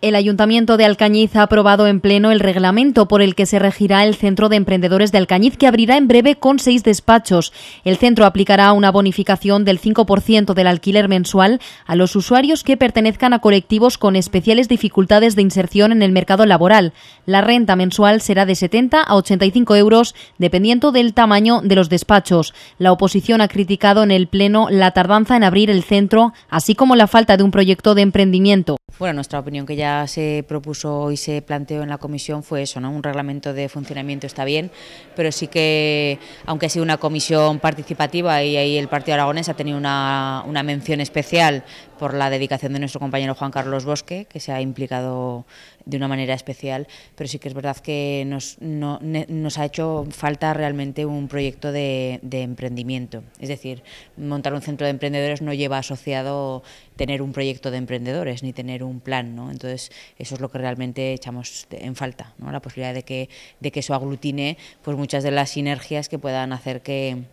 El Ayuntamiento de Alcañiz ha aprobado en pleno el reglamento por el que se regirá el Centro de Emprendedores de Alcañiz, que abrirá en breve con seis despachos. El centro aplicará una bonificación del 5% del alquiler mensual a los usuarios que pertenezcan a colectivos con especiales dificultades de inserción en el mercado laboral. La renta mensual será de 70 a 85 euros, dependiendo del tamaño de los despachos. La oposición ha criticado en el pleno la tardanza en abrir el centro, así como la falta de un proyecto de emprendimiento. Bueno, nuestra opinión que ya se propuso y se planteó en la comisión fue eso, ¿no? Un reglamento de funcionamiento está bien, pero sí que, aunque ha sido una comisión participativa y ahí el Partido Aragonés ha tenido una mención especial por la dedicación de nuestro compañero Juan Carlos Bosque, que se ha implicado de una manera especial, pero sí que es verdad que nos, ha hecho falta realmente un proyecto de, emprendimiento. Es decir, montar un centro de emprendedores no lleva asociado tener un proyecto de emprendedores ni tener un plan, ¿no? Entonces, eso es lo que realmente echamos en falta, La posibilidad de que, eso aglutine pues, muchas de las sinergias que puedan hacer que,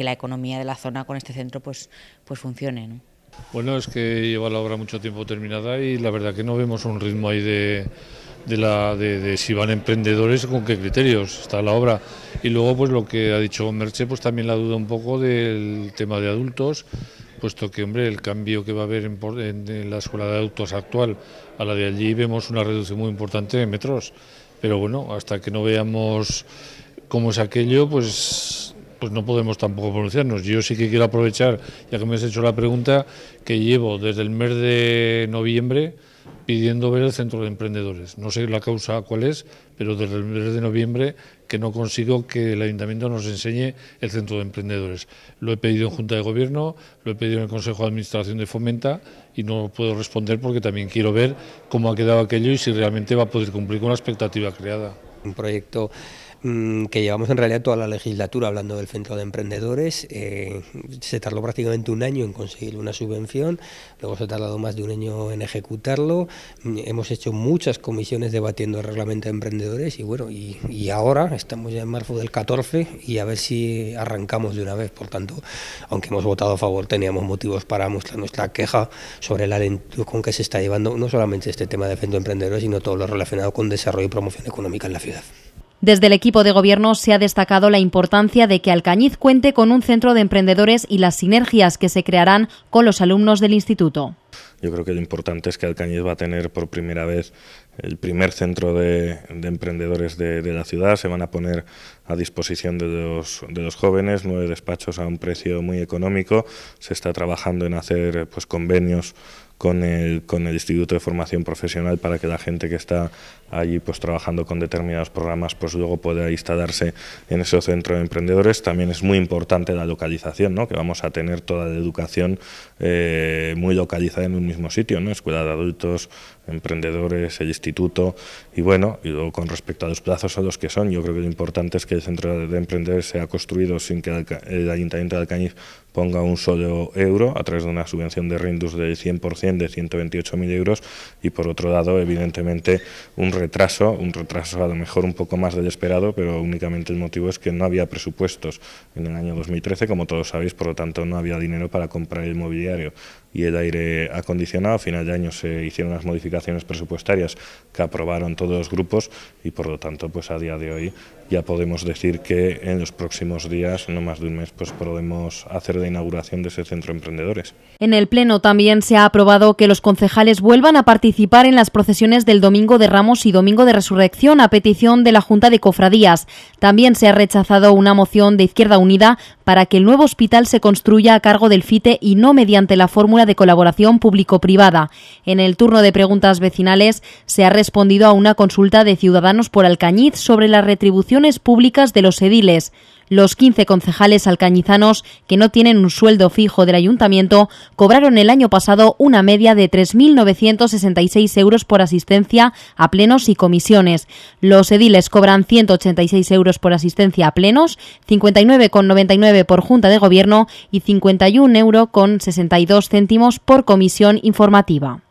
la economía de la zona con este centro pues, pues funcione, bueno, es que lleva la obra mucho tiempo terminada y la verdad que no vemos un ritmo ahí de, la, de, si van emprendedores, con qué criterios está la obra. Y luego, pues lo que ha dicho Merche, pues también la duda un poco del tema de adultos, puesto que, hombre, el cambio que va a haber en, la escuela de adultos actual a la de allí vemos una reducción muy importante de metros. Pero bueno, hasta que no veamos cómo es aquello, pues pues no podemos tampoco pronunciarnos. Yo sí que quiero aprovechar, ya que me has hecho la pregunta, que llevo desde el mes de noviembre pidiendo ver el centro de emprendedores. No sé la causa cuál es, pero desde el mes de noviembre que no consigo que el ayuntamiento nos enseñe el centro de emprendedores. Lo he pedido en Junta de Gobierno, lo he pedido en el Consejo de Administración de Fomenta y no puedo responder porque también quiero ver cómo ha quedado aquello y si realmente va a poder cumplir con la expectativa creada. Un proyecto Mm, que llevamos en realidad toda la legislatura hablando del centro de emprendedores. Eh, se tardó prácticamente un año en conseguir una subvención, luego se ha tardado más de un año en ejecutarlo. Mm, hemos hecho muchas comisiones debatiendo el reglamento de emprendedores y bueno, y, ahora estamos ya en marzo del 14 y a ver si arrancamos de una vez. Por tanto, aunque hemos votado a favor, teníamos motivos para mostrar nuestra queja sobre la lentitud con que se está llevando no solamente este tema de centro de emprendedores, sino todo lo relacionado con desarrollo y promoción económica en la ciudad. Desde el equipo de gobierno se ha destacado la importancia de que Alcañiz cuente con un centro de emprendedores y las sinergias que se crearán con los alumnos del instituto. Yo creo que lo importante es que Alcañiz va a tener por primera vez el primer centro de, emprendedores de, la ciudad. Se van a poner a disposición de los, jóvenes nueve despachos a un precio muy económico. Se está trabajando en hacer pues, convenios con el, con el Instituto de Formación Profesional para que la gente que está allí pues trabajando con determinados programas pues luego pueda instalarse en ese centro de emprendedores. También es muy importante la localización, ¿no? que vamos a tener toda la educación eh, muy localizada en un mismo sitio, ¿no? escuela de adultos, emprendedores, el instituto y bueno, y luego con respecto a los plazos a los que son, yo creo que lo importante es que el centro de emprendedores sea construido sin que el Ayuntamiento de Alcañiz ponga un solo euro a través de una subvención de Rindus del 100% de 128.000 euros y por otro lado evidentemente un retraso, un retraso a lo mejor un poco más del esperado, pero únicamente el motivo es que no había presupuestos en el año 2013, como todos sabéis, por lo tanto no había dinero para comprar el mobiliario y el aire acondicionado. A final de año se hicieron las modificaciones presupuestarias que aprobaron todos los grupos y por lo tanto pues a día de hoy ya podemos decir que en los próximos días, no más de un mes, pues podemos hacer la inauguración de ese centro emprendedores. En el Pleno también se ha aprobado que los concejales vuelvan a participar en las procesiones del Domingo de Ramos y Domingo de Resurrección a petición de la Junta de Cofradías. También se ha rechazado una moción de Izquierda Unida para que el nuevo hospital se construya a cargo del FITE y no mediante la fórmula de colaboración público-privada. En el turno de preguntas vecinales se ha respondido a una consulta de ciudadanos por Alcañiz sobre las retribuciones públicas de los ediles. Los 15 concejales alcañizanos que no tienen un sueldo fijo del ayuntamiento cobraron el año pasado una media de 3.966 euros por asistencia a plenos y comisiones. Los ediles cobran 186 euros por asistencia a plenos, 59,99 por junta de gobierno y 51,62 euros por comisión informativa.